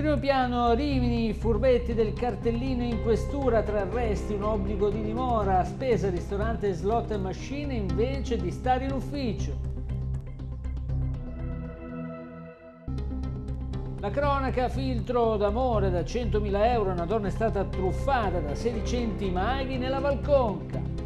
primo piano Rimini, furbetti del cartellino in questura, tra arresti, un obbligo di dimora, spesa, ristorante, slot e machine invece di stare in ufficio. La cronaca filtro d'amore da 100.000 euro, una donna è stata truffata da sedicenti maghi nella Valconca.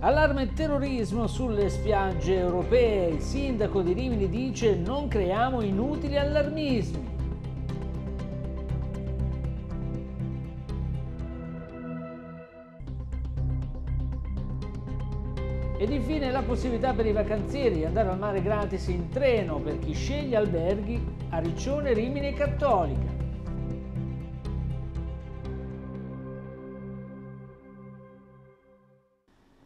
Allarme terrorismo sulle spiagge europee. Il sindaco di Rimini dice non creiamo inutili allarmismi. Ed infine la possibilità per i vacanzieri di andare al mare gratis in treno per chi sceglie alberghi a Riccione, Rimini e Cattolica.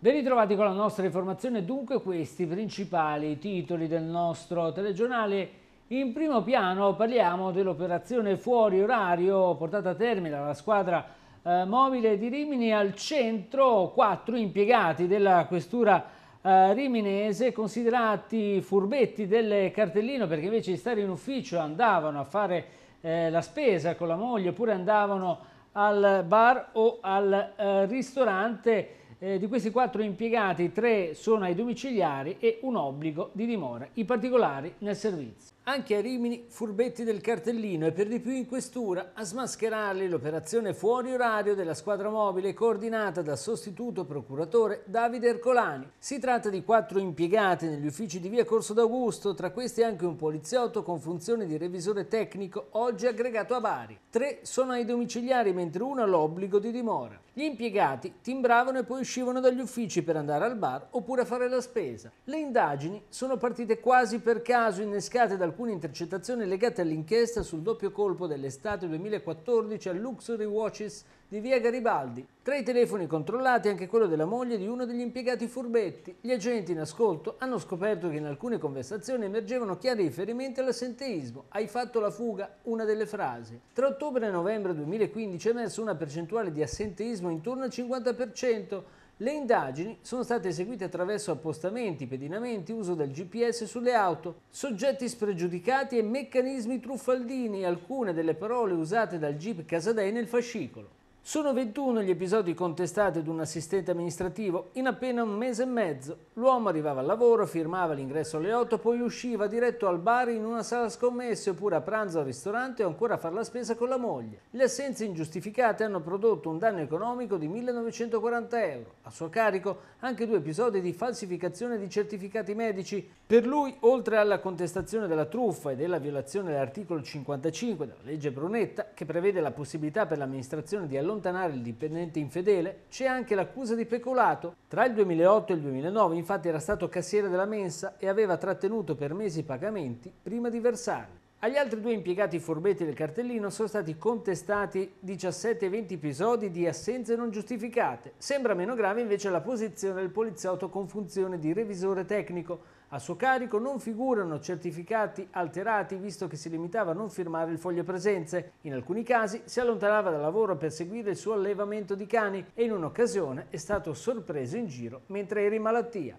Ben ritrovati con la nostra informazione, dunque questi principali titoli del nostro telegiornale. In primo piano parliamo dell'operazione fuori orario portata a termine dalla squadra eh, mobile di Rimini al centro, quattro impiegati della questura eh, riminese considerati furbetti del cartellino perché invece di stare in ufficio andavano a fare eh, la spesa con la moglie oppure andavano al bar o al eh, ristorante eh, di questi quattro impiegati, tre sono ai domiciliari e un obbligo di dimora, i particolari nel servizio. Anche a Rimini furbetti del cartellino e per di più in questura a smascherarli l'operazione fuori orario della squadra mobile coordinata da sostituto procuratore Davide Ercolani. Si tratta di quattro impiegati negli uffici di via Corso d'Augusto, tra questi anche un poliziotto con funzione di revisore tecnico oggi aggregato a Bari. Tre sono ai domiciliari mentre uno ha l'obbligo di dimora. Gli impiegati timbravano e poi uscivano dagli uffici per andare al bar oppure a fare la spesa. Le indagini sono partite quasi per caso innescate dal alcune intercettazioni legate all'inchiesta sul doppio colpo dell'estate 2014 al Luxury Watches di via Garibaldi. Tra i telefoni controllati anche quello della moglie di uno degli impiegati furbetti. Gli agenti in ascolto hanno scoperto che in alcune conversazioni emergevano chiari riferimenti all'assenteismo. Hai fatto la fuga, una delle frasi. Tra ottobre e novembre 2015 è emersa una percentuale di assenteismo intorno al 50%. Le indagini sono state eseguite attraverso appostamenti, pedinamenti, uso del GPS sulle auto, soggetti spregiudicati e meccanismi truffaldini, alcune delle parole usate dal jeep Casadei nel fascicolo. Sono 21 gli episodi contestati ad un assistente amministrativo. In appena un mese e mezzo l'uomo arrivava al lavoro, firmava l'ingresso alle 8, poi usciva diretto al bar in una sala scommesse oppure a pranzo al ristorante o ancora a fare la spesa con la moglie. Le assenze ingiustificate hanno prodotto un danno economico di 1940 euro. A suo carico anche due episodi di falsificazione di certificati medici. Per lui, oltre alla contestazione della truffa e della violazione dell'articolo 55 della legge Brunetta, che prevede la possibilità per l'amministrazione di allontanare allontanare il dipendente infedele, c'è anche l'accusa di peculato. Tra il 2008 e il 2009 infatti era stato cassiere della mensa e aveva trattenuto per mesi i pagamenti prima di versarli. Agli altri due impiegati furbetti del cartellino sono stati contestati 17-20 episodi di assenze non giustificate. Sembra meno grave invece la posizione del poliziotto con funzione di revisore tecnico, a suo carico non figurano certificati alterati visto che si limitava a non firmare il foglio presenze. In alcuni casi si allontanava dal lavoro per seguire il suo allevamento di cani e in un'occasione è stato sorpreso in giro mentre era in malattia.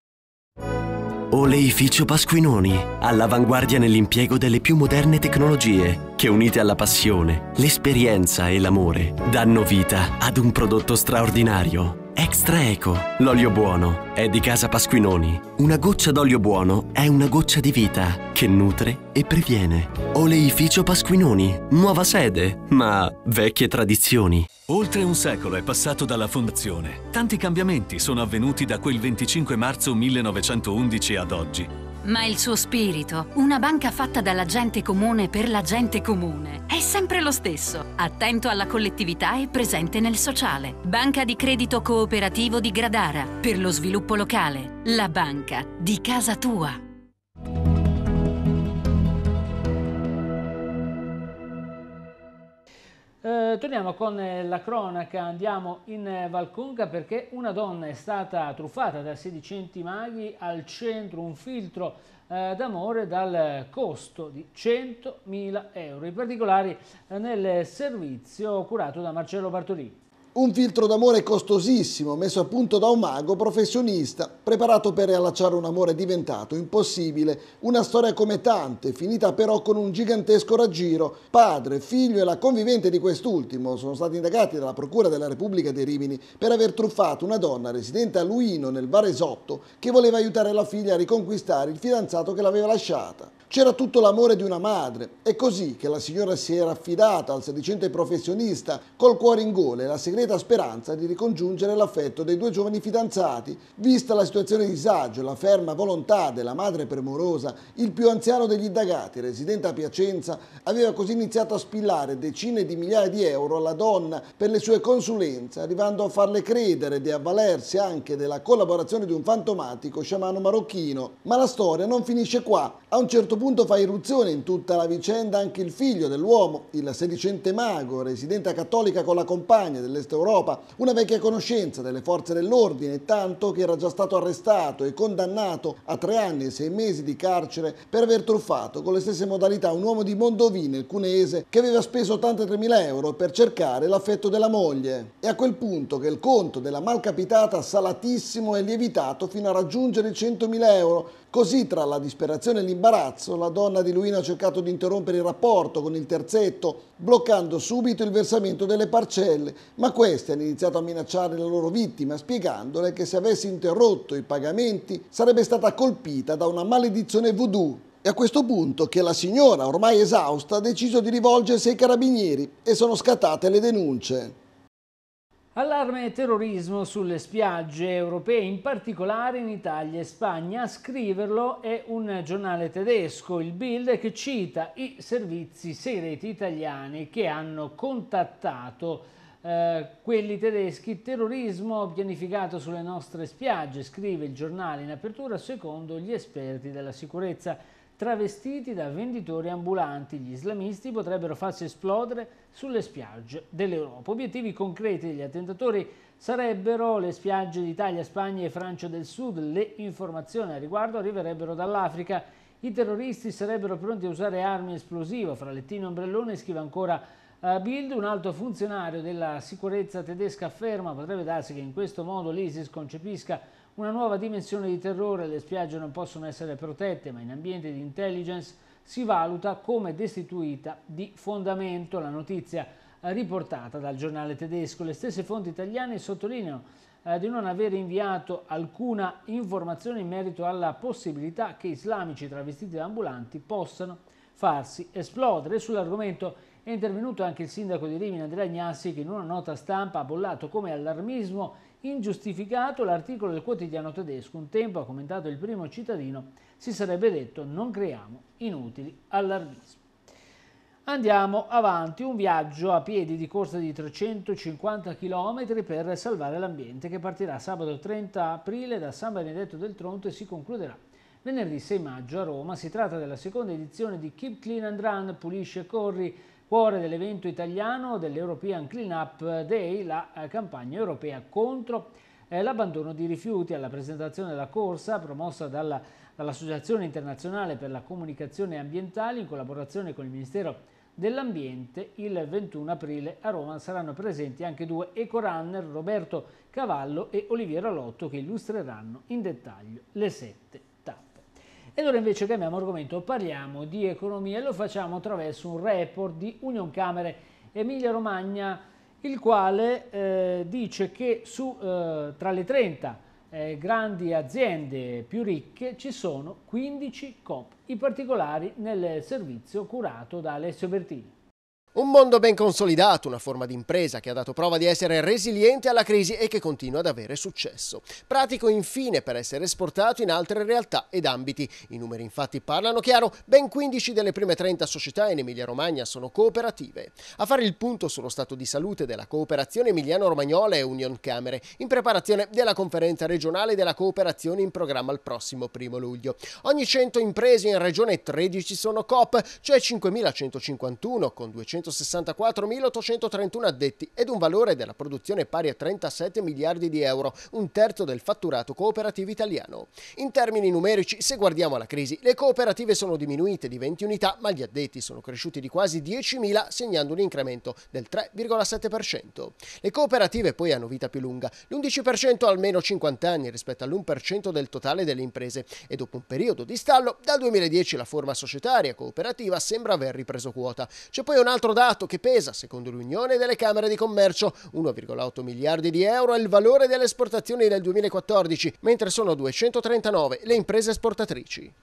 Oleificio Pasquinoni, all'avanguardia nell'impiego delle più moderne tecnologie, che unite alla passione, l'esperienza e l'amore, danno vita ad un prodotto straordinario Extra Eco, l'olio buono, è di Casa Pasquinoni. Una goccia d'olio buono è una goccia di vita che nutre e previene. Oleificio Pasquinoni, nuova sede, ma vecchie tradizioni. Oltre un secolo è passato dalla fondazione. Tanti cambiamenti sono avvenuti da quel 25 marzo 1911 ad oggi. Ma il suo spirito, una banca fatta dalla gente comune per la gente comune, è sempre lo stesso, attento alla collettività e presente nel sociale. Banca di credito cooperativo di Gradara, per lo sviluppo locale, la banca di casa tua. Eh, torniamo con eh, la cronaca, andiamo in eh, Valconca perché una donna è stata truffata da sedicenti maghi al centro, un filtro eh, d'amore dal costo di 100.000 euro, in particolare eh, nel servizio curato da Marcello Bartolini. Un filtro d'amore costosissimo messo a punto da un mago professionista, preparato per riallacciare un amore diventato impossibile, una storia come tante, finita però con un gigantesco raggiro. Padre, figlio e la convivente di quest'ultimo sono stati indagati dalla Procura della Repubblica dei Rimini per aver truffato una donna residente a Luino nel Varesotto che voleva aiutare la figlia a riconquistare il fidanzato che l'aveva lasciata. C'era tutto l'amore di una madre, è così che la signora si era affidata al sedicente professionista col cuore in gola e la segreta concreta speranza di ricongiungere l'affetto dei due giovani fidanzati, vista la situazione di disagio, e la ferma volontà della madre premurosa, il più anziano degli indagati, residente a Piacenza, aveva così iniziato a spillare decine di migliaia di euro alla donna per le sue consulenze, arrivando a farle credere di avvalersi anche della collaborazione di un fantomatico sciamano marocchino. Ma la storia non finisce qua. A un certo punto fa irruzione in tutta la vicenda anche il figlio dell'uomo, il sedicente mago, residente a Cattolica con la compagna dell'esterno Europa, una vecchia conoscenza delle forze dell'ordine, tanto che era già stato arrestato e condannato a tre anni e sei mesi di carcere per aver truffato con le stesse modalità un uomo di Mondovine, il Cuneese che aveva speso 83.000 euro per cercare l'affetto della moglie. È a quel punto che il conto della malcapitata salatissimo è lievitato fino a raggiungere i 100.000 euro, Così, tra la disperazione e l'imbarazzo, la donna di Luina ha cercato di interrompere il rapporto con il terzetto, bloccando subito il versamento delle parcelle, ma queste hanno iniziato a minacciare la loro vittima, spiegandole che se avesse interrotto i pagamenti sarebbe stata colpita da una maledizione voodoo è a questo punto che la signora, ormai esausta, ha deciso di rivolgersi ai carabinieri e sono scattate le denunce. Allarme terrorismo sulle spiagge europee, in particolare in Italia e Spagna. A scriverlo è un giornale tedesco, il Bild, che cita i servizi segreti italiani che hanno contattato eh, quelli tedeschi. Terrorismo pianificato sulle nostre spiagge, scrive il giornale in apertura, secondo gli esperti della sicurezza italiana travestiti da venditori ambulanti. Gli islamisti potrebbero farsi esplodere sulle spiagge dell'Europa. Obiettivi concreti degli attentatori sarebbero le spiagge d'Italia, Spagna e Francia del Sud. Le informazioni a riguardo arriverebbero dall'Africa. I terroristi sarebbero pronti a usare armi esplosive. Fra lettino e Ombrellone scrive ancora eh, Bild, un alto funzionario della sicurezza tedesca afferma potrebbe darsi che in questo modo l'ISIS concepisca una nuova dimensione di terrore, le spiagge non possono essere protette, ma in ambiente di intelligence si valuta come destituita di fondamento la notizia eh, riportata dal giornale tedesco. Le stesse fonti italiane sottolineano eh, di non aver inviato alcuna informazione in merito alla possibilità che islamici travestiti da ambulanti possano farsi esplodere. Sull'argomento è intervenuto anche il sindaco di Rimini Andrea Gnassi, che in una nota stampa ha bollato come allarmismo Ingiustificato l'articolo del quotidiano tedesco, un tempo ha commentato il primo cittadino, si sarebbe detto non creiamo inutili allarmismi. Andiamo avanti, un viaggio a piedi di corsa di 350 km per salvare l'ambiente che partirà sabato 30 aprile da San Benedetto del Tronto e si concluderà venerdì 6 maggio a Roma. Si tratta della seconda edizione di Keep Clean and Run, Pulisce e Corri, cuore dell'evento italiano dell'European Cleanup Day, la eh, campagna europea contro eh, l'abbandono di rifiuti alla presentazione della corsa promossa dall'Associazione dall Internazionale per la Comunicazione Ambientale in collaborazione con il Ministero dell'Ambiente il 21 aprile a Roma saranno presenti anche due ecorunner Roberto Cavallo e Oliviero Lotto che illustreranno in dettaglio le sette e ora invece cambiamo argomento, parliamo di economia e lo facciamo attraverso un report di Union Camere Emilia Romagna, il quale eh, dice che su, eh, tra le 30 eh, grandi aziende più ricche ci sono 15 COP, i particolari nel servizio curato da Alessio Bertini. Un mondo ben consolidato, una forma di impresa che ha dato prova di essere resiliente alla crisi e che continua ad avere successo. Pratico infine per essere esportato in altre realtà ed ambiti. I numeri infatti parlano chiaro, ben 15 delle prime 30 società in Emilia-Romagna sono cooperative. A fare il punto sullo stato di salute della cooperazione emiliano-romagnola e Union Camere, in preparazione della conferenza regionale della cooperazione in programma il prossimo primo luglio. Ogni 100 imprese in regione 13 sono COP, cioè 5.151 con 200 264.831 addetti ed un valore della produzione pari a 37 miliardi di euro, un terzo del fatturato cooperativo italiano. In termini numerici, se guardiamo alla crisi, le cooperative sono diminuite di 20 unità, ma gli addetti sono cresciuti di quasi 10.000, segnando un incremento del 3,7%. Le cooperative poi hanno vita più lunga, l'11% ha almeno 50 anni rispetto all'1% del totale delle imprese e dopo un periodo di stallo, dal 2010 la forma societaria cooperativa sembra aver ripreso quota. C'è poi un altro dato che pesa, secondo l'Unione delle Camere di Commercio, 1,8 miliardi di euro è il valore delle esportazioni del 2014, mentre sono 239 le imprese esportatrici.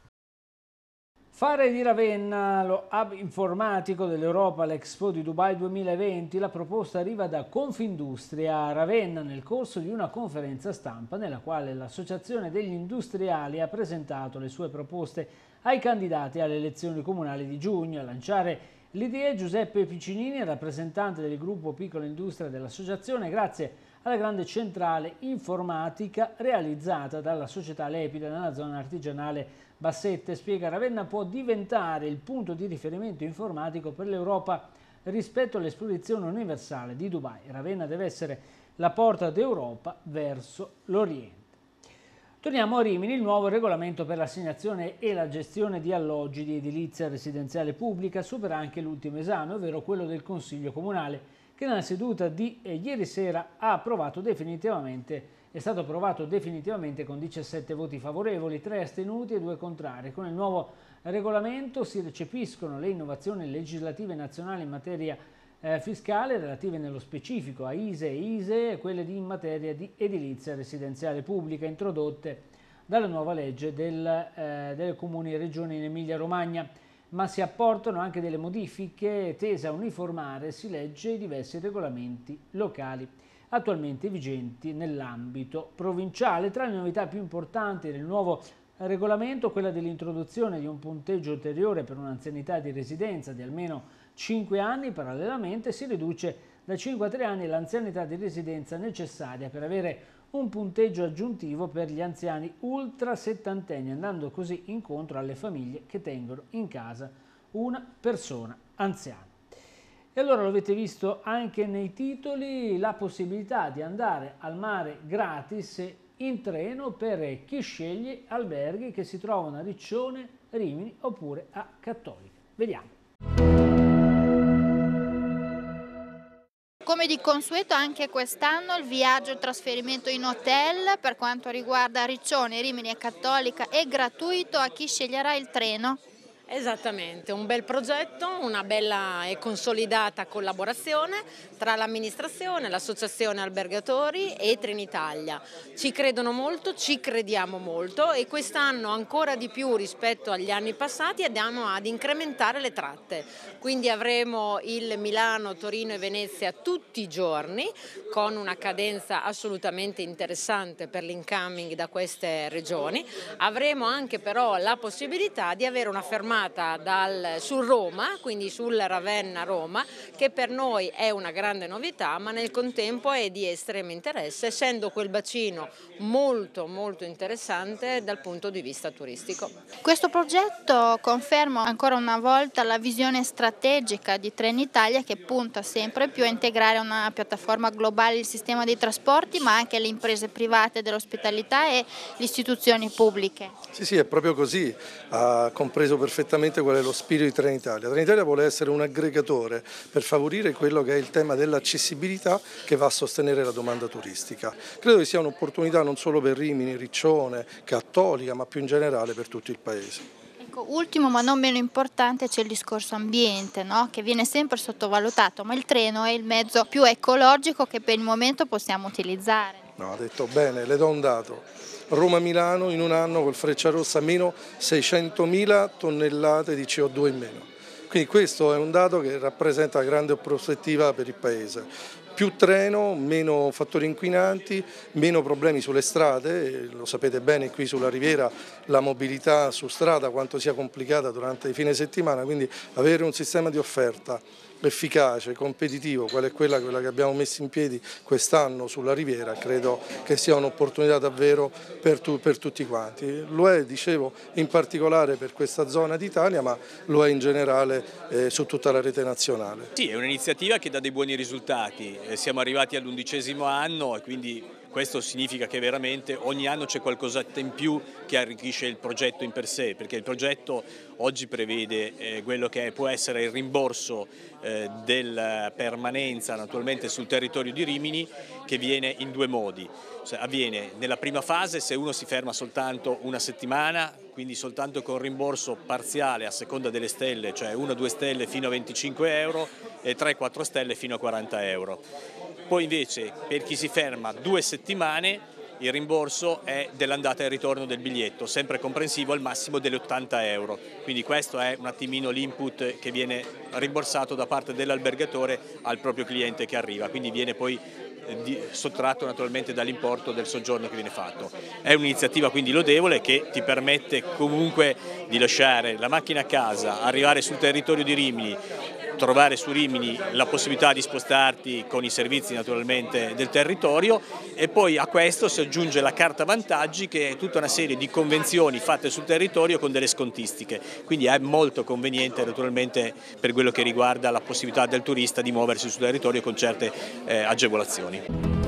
Fare di Ravenna lo hub informatico dell'Europa all'Expo di Dubai 2020, la proposta arriva da Confindustria a Ravenna nel corso di una conferenza stampa nella quale l'Associazione degli Industriali ha presentato le sue proposte ai candidati alle elezioni comunali di giugno. A lanciare l'idea Giuseppe Piccinini, rappresentante del gruppo Piccola Industria dell'Associazione, grazie alla grande centrale informatica realizzata dalla società Lepida nella zona artigianale Bassette. Spiega Ravenna può diventare il punto di riferimento informatico per l'Europa rispetto all'esposizione universale di Dubai. Ravenna deve essere la porta d'Europa verso l'Oriente. Torniamo a Rimini, il nuovo regolamento per l'assegnazione e la gestione di alloggi di edilizia residenziale pubblica supera anche l'ultimo esame, ovvero quello del Consiglio Comunale, che nella seduta di eh, ieri sera ha approvato definitivamente, è stato approvato definitivamente con 17 voti favorevoli, 3 astenuti e 2 contrari. Con il nuovo regolamento si recepiscono le innovazioni legislative nazionali in materia di eh, fiscale relative nello specifico a ISE e ISE e quelle di, in materia di edilizia residenziale pubblica introdotte dalla nuova legge del, eh, delle comuni e regioni in Emilia-Romagna, ma si apportano anche delle modifiche tese a uniformare, si legge, i diversi regolamenti locali attualmente vigenti nell'ambito provinciale. Tra le novità più importanti del nuovo regolamento, quella dell'introduzione di un punteggio ulteriore per un'anzianità di residenza di almeno 5 anni, parallelamente si riduce da 5 a 3 anni l'anzianità di residenza necessaria per avere un punteggio aggiuntivo per gli anziani ultra settantenni, andando così incontro alle famiglie che tengono in casa una persona anziana. E allora lo avete visto anche nei titoli, la possibilità di andare al mare gratis in treno per chi sceglie alberghi che si trovano a Riccione, Rimini oppure a Cattolica. Vediamo. Come di consueto anche quest'anno il viaggio e il trasferimento in hotel per quanto riguarda Riccione, Rimini e Cattolica è gratuito a chi sceglierà il treno. Esattamente, un bel progetto, una bella e consolidata collaborazione tra l'amministrazione, l'associazione albergatori e Trenitalia. Ci credono molto, ci crediamo molto e quest'anno ancora di più rispetto agli anni passati andiamo ad incrementare le tratte. Quindi avremo il Milano, Torino e Venezia tutti i giorni con una cadenza assolutamente interessante per l'incoming da queste regioni. Avremo anche però la possibilità di avere una fermata filmata dal, su Roma, quindi sul Ravenna-Roma, che per noi è una grande novità, ma nel contempo è di estremo interesse, essendo quel bacino molto molto interessante dal punto di vista turistico. Questo progetto conferma ancora una volta la visione strategica di Trenitalia che punta sempre più a integrare una piattaforma globale il sistema dei trasporti, ma anche le imprese private dell'ospitalità e le istituzioni pubbliche. Sì, sì, è proprio così, ha compreso perfettamente esattamente qual è lo spirito di Trenitalia. Trenitalia vuole essere un aggregatore per favorire quello che è il tema dell'accessibilità che va a sostenere la domanda turistica. Credo che sia un'opportunità non solo per Rimini, Riccione, Cattolica, ma più in generale per tutto il Paese. Ecco, ultimo ma non meno importante c'è il discorso ambiente no? che viene sempre sottovalutato, ma il treno è il mezzo più ecologico che per il momento possiamo utilizzare. No, ha detto bene, le do un dato. Roma-Milano in un anno col Freccia Rossa meno 600.000 tonnellate di CO2 in meno. Quindi questo è un dato che rappresenta una grande prospettiva per il Paese. Più treno, meno fattori inquinanti, meno problemi sulle strade, lo sapete bene qui sulla Riviera la mobilità su strada quanto sia complicata durante i fine settimana, quindi avere un sistema di offerta efficace, competitivo, qual è quella, quella che abbiamo messo in piedi quest'anno sulla Riviera, credo che sia un'opportunità davvero per, tu, per tutti quanti. Lo è, dicevo, in particolare per questa zona d'Italia, ma lo è in generale eh, su tutta la rete nazionale. Sì, è un'iniziativa che dà dei buoni risultati, eh, siamo arrivati all'undicesimo anno e quindi questo significa che veramente ogni anno c'è qualcosa in più che arricchisce il progetto in per sé, perché il progetto oggi prevede eh, quello che può essere il rimborso eh, della permanenza naturalmente sul territorio di Rimini che viene in due modi. Cioè, avviene nella prima fase se uno si ferma soltanto una settimana, quindi soltanto con rimborso parziale a seconda delle stelle, cioè 1-2 stelle fino a 25 euro e 3-4 stelle fino a 40 euro. Poi invece per chi si ferma due settimane il rimborso è dell'andata e ritorno del biglietto, sempre comprensivo al massimo delle 80 euro. Quindi questo è un attimino l'input che viene rimborsato da parte dell'albergatore al proprio cliente che arriva, quindi viene poi eh, sottratto naturalmente dall'importo del soggiorno che viene fatto. È un'iniziativa quindi lodevole che ti permette comunque di lasciare la macchina a casa, arrivare sul territorio di Rimini, trovare su Rimini la possibilità di spostarti con i servizi naturalmente del territorio e poi a questo si aggiunge la carta vantaggi che è tutta una serie di convenzioni fatte sul territorio con delle scontistiche, quindi è molto conveniente naturalmente per quello che riguarda la possibilità del turista di muoversi sul territorio con certe eh, agevolazioni.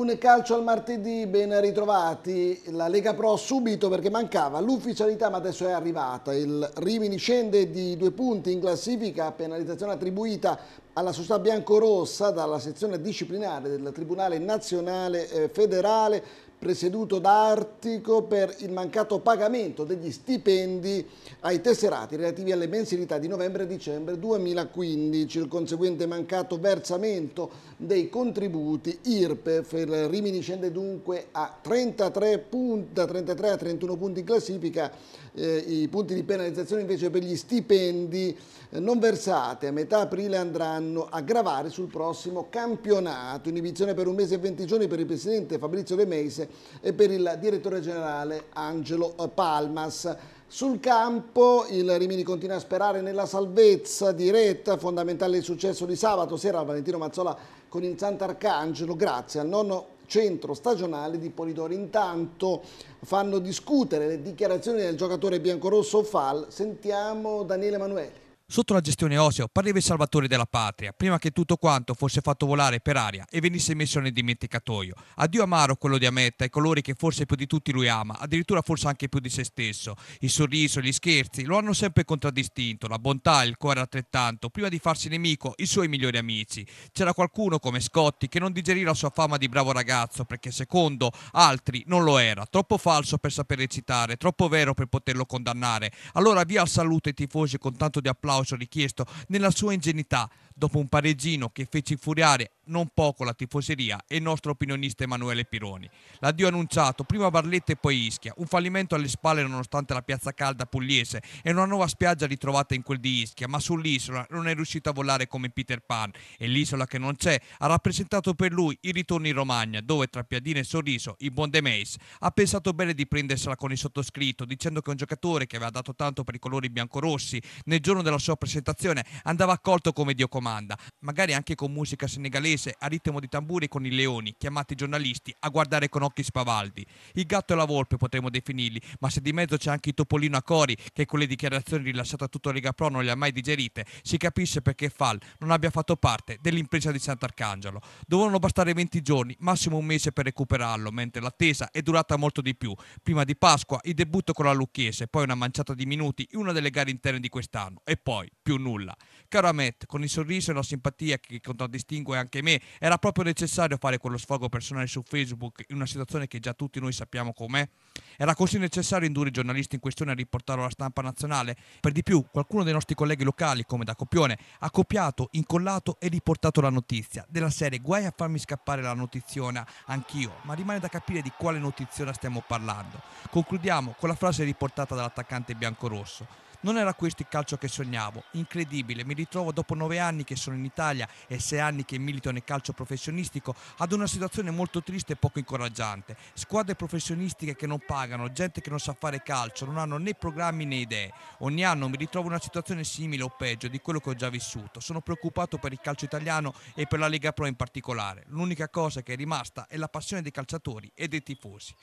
un calcio al martedì, ben ritrovati. La Lega Pro subito perché mancava l'ufficialità ma adesso è arrivata. Il Rimini scende di due punti in classifica, penalizzazione attribuita alla società biancorossa dalla sezione disciplinare del Tribunale Nazionale eh, Federale presieduto da Artico per il mancato pagamento degli stipendi ai tesserati relativi alle mensilità di novembre e dicembre 2015, il conseguente mancato versamento dei contributi IRPEF. Il Rimini scende dunque a 33, punti, da 33 a 31 punti in classifica eh, i punti di penalizzazione invece per gli stipendi eh, non versati a metà aprile andranno a gravare sul prossimo campionato. Inibizione per un mese e 20 giorni per il presidente Fabrizio De Meise e per il direttore generale Angelo Palmas. Sul campo il Rimini continua a sperare nella salvezza diretta, fondamentale il successo di sabato sera al Valentino Mazzola con il Sant'Arcangelo grazie al nonno centro stagionale di Polidori. Intanto fanno discutere le dichiarazioni del giocatore biancorosso Fal. Sentiamo Daniele Emanuele. Sotto la gestione Oseo pareva il salvatore della patria, prima che tutto quanto fosse fatto volare per aria e venisse messo nel dimenticatoio. Addio amaro quello di Ametta, e colori che forse più di tutti lui ama, addirittura forse anche più di se stesso. Il sorriso, gli scherzi lo hanno sempre contraddistinto, la bontà, il cuore altrettanto, prima di farsi nemico i suoi migliori amici. C'era qualcuno come Scotti che non digerì la sua fama di bravo ragazzo perché secondo altri non lo era, troppo falso per saper recitare, troppo vero per poterlo condannare. Allora via al saluto ai tifosi con tanto di applauso plauso richiesto nella sua ingenuità dopo un pareggino che fece infuriare non poco la tifoseria e il nostro opinionista Emanuele Pironi. L'addio annunciato, prima Barletta e poi Ischia, un fallimento alle spalle nonostante la piazza calda pugliese e una nuova spiaggia ritrovata in quel di Ischia, ma sull'isola non è riuscito a volare come Peter Pan e l'isola che non c'è ha rappresentato per lui il ritorno in Romagna, dove tra Piadina e Sorriso il buon De Meis ha pensato bene di prendersela con il sottoscritto, dicendo che un giocatore che aveva dato tanto per i colori biancorossi nel giorno della sua presentazione andava accolto come Dio comanda domanda, magari anche con musica senegalese a ritmo di tamburi con i leoni, chiamati giornalisti a guardare con occhi spavaldi. Il gatto e la volpe potremmo definirli, ma se di mezzo c'è anche il topolino a cori, che con le dichiarazioni rilasciate a tutto Lega Pro non le ha mai digerite, si capisce perché Fal non abbia fatto parte dell'impresa di Sant'Arcangelo. Dovevano bastare 20 giorni, massimo un mese per recuperarlo, mentre l'attesa è durata molto di più. Prima di Pasqua il debutto con la Lucchese, poi una manciata di minuti in una delle gare interne di quest'anno e poi più nulla. Caro Amet, con il sorriso sorriso e una simpatia che contraddistingue anche me, era proprio necessario fare quello sfogo personale su Facebook in una situazione che già tutti noi sappiamo com'è? Era così necessario indurre i giornalisti in questione a riportarlo alla stampa nazionale? Per di più, qualcuno dei nostri colleghi locali, come da Copione, ha copiato, incollato e riportato la notizia della serie Guai a farmi scappare la notiziona anch'io, ma rimane da capire di quale notiziona stiamo parlando. Concludiamo con la frase riportata dall'attaccante biancorosso. Non era questo il calcio che sognavo. Incredibile, mi ritrovo dopo nove anni che sono in Italia e sei anni che milito nel calcio professionistico ad una situazione molto triste e poco incoraggiante. Squadre professionistiche che non pagano, gente che non sa fare calcio, non hanno né programmi né idee. Ogni anno mi ritrovo in una situazione simile o peggio di quello che ho già vissuto. Sono preoccupato per il calcio italiano e per la Lega Pro in particolare. L'unica cosa che è rimasta è la passione dei calciatori e dei tifosi.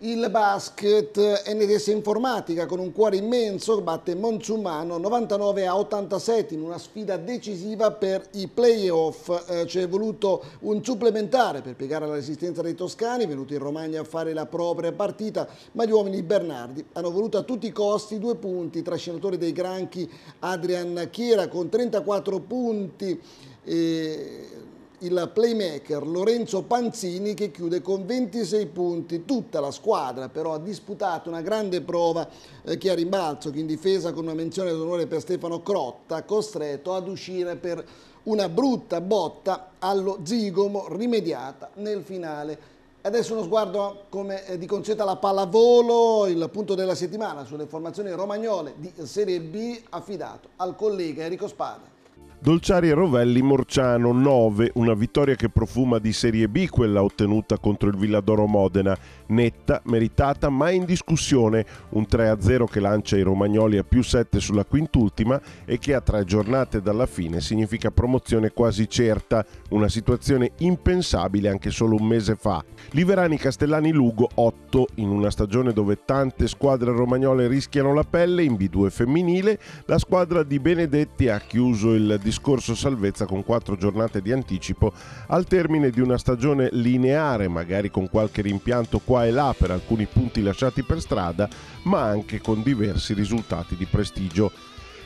Il basket NDS Informatica con un cuore immenso batte Monzumano 99 a 87 in una sfida decisiva per i playoff. Eh, Ci è voluto un supplementare per piegare la resistenza dei toscani venuti in Romagna a fare la propria partita, ma gli uomini Bernardi hanno voluto a tutti i costi due punti, trascinatore dei granchi Adrian Chiera con 34 punti. E eh, il playmaker Lorenzo Panzini che chiude con 26 punti. Tutta la squadra però ha disputato una grande prova eh, che a rimbalzo, che in difesa con una menzione d'onore per Stefano Crotta, costretto ad uscire per una brutta botta allo zigomo rimediata nel finale. Adesso uno sguardo come eh, di consueto alla pallavolo, il punto della settimana sulle formazioni romagnole di Serie B affidato al collega Enrico Spada. Dolciari e Rovelli Morciano 9, una vittoria che profuma di Serie B, quella ottenuta contro il Villadoro Modena, netta, meritata, ma in discussione. Un 3-0 che lancia i romagnoli a più 7 sulla quintultima e che a tre giornate dalla fine significa promozione quasi certa, una situazione impensabile anche solo un mese fa. Liverani Castellani Lugo 8 in una stagione dove tante squadre romagnole rischiano la pelle in B2 femminile, la squadra di Benedetti ha chiuso il discorso salvezza con 4 giornate di anticipo al termine di una stagione lineare, magari con qualche rimpianto qua qua e là per alcuni punti lasciati per strada, ma anche con diversi risultati di prestigio.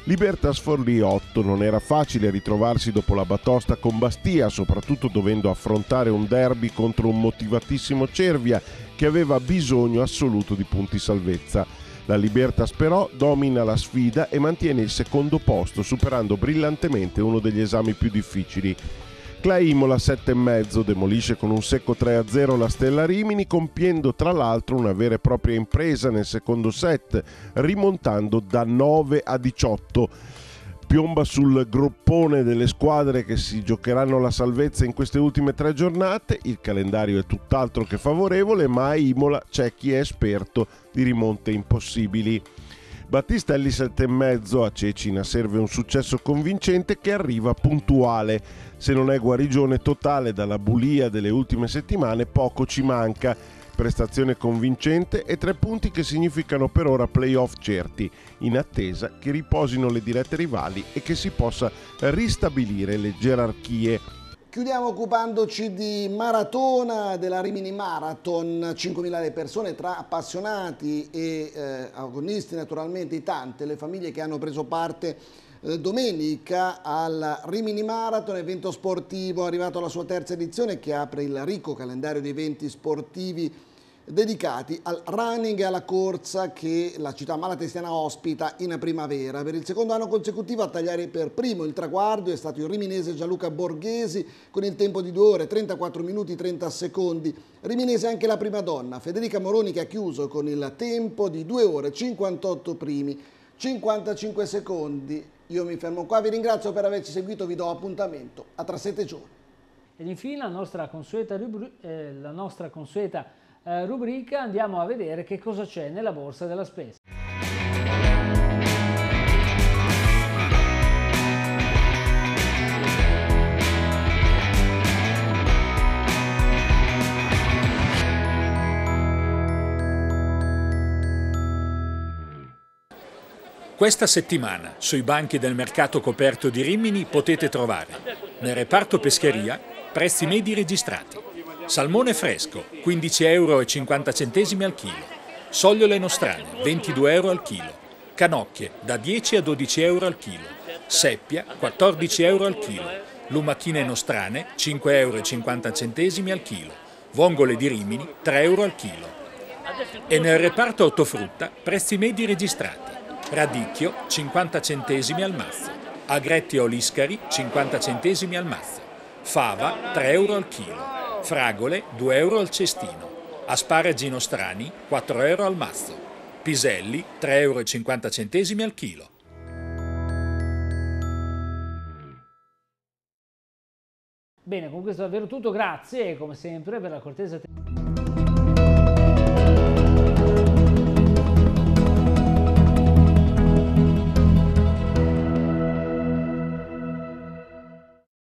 Libertas Forlì 8 non era facile ritrovarsi dopo la batosta con Bastia, soprattutto dovendo affrontare un derby contro un motivatissimo Cervia che aveva bisogno assoluto di punti salvezza. La Libertas però domina la sfida e mantiene il secondo posto superando brillantemente uno degli esami più difficili, Claimola 7,5 demolisce con un secco 3-0 la Stella Rimini, compiendo tra l'altro una vera e propria impresa nel secondo set, rimontando da 9 a 18 piomba sul groppone delle squadre che si giocheranno la salvezza in queste ultime tre giornate. Il calendario è tutt'altro che favorevole, ma a Imola c'è chi è esperto di rimonte impossibili. Battistelli 7,5 a Cecina serve un successo convincente che arriva puntuale se non è guarigione totale dalla bulia delle ultime settimane, poco ci manca. Prestazione convincente e tre punti che significano per ora playoff certi, in attesa che riposino le dirette rivali e che si possa ristabilire le gerarchie. Chiudiamo occupandoci di maratona, della Rimini Marathon, 5.000 le persone tra appassionati e eh, agonisti naturalmente, tante le famiglie che hanno preso parte eh, domenica al Rimini Marathon, evento sportivo arrivato alla sua terza edizione che apre il ricco calendario di eventi sportivi dedicati al running e alla corsa che la città malatestiana ospita in primavera. Per il secondo anno consecutivo a tagliare per primo il traguardo è stato il riminese Gianluca Borghesi con il tempo di 2 ore 34 minuti 30 secondi. Riminese anche la prima donna, Federica Moroni che ha chiuso con il tempo di 2 ore 58 primi 55 secondi io mi fermo qua, vi ringrazio per averci seguito, vi do appuntamento a tra sette giorni. Ed infine la nostra consueta, rubri eh, la nostra consueta eh, rubrica andiamo a vedere che cosa c'è nella borsa della spesa. Questa settimana sui banchi del mercato coperto di Rimini potete trovare nel reparto pescheria prezzi medi registrati. Salmone fresco 15,50 euro al chilo, sogliole nostrane 22 euro al chilo, canocchie da 10 a 12 euro al chilo, seppia 14 euro al chilo, lumachine nostrane 5,50 euro al chilo, vongole di Rimini 3 euro al chilo. E nel reparto ottofrutta prezzi medi registrati Radicchio 50 centesimi al mazzo, agretti oliscari 50 centesimi al mazzo, fava 3 euro al chilo, fragole 2 euro al cestino, asparagi nostrani 4 euro al mazzo, piselli 3,50 euro al chilo. Bene, con questo è davvero tutto, grazie come sempre per la cortesa attenzione.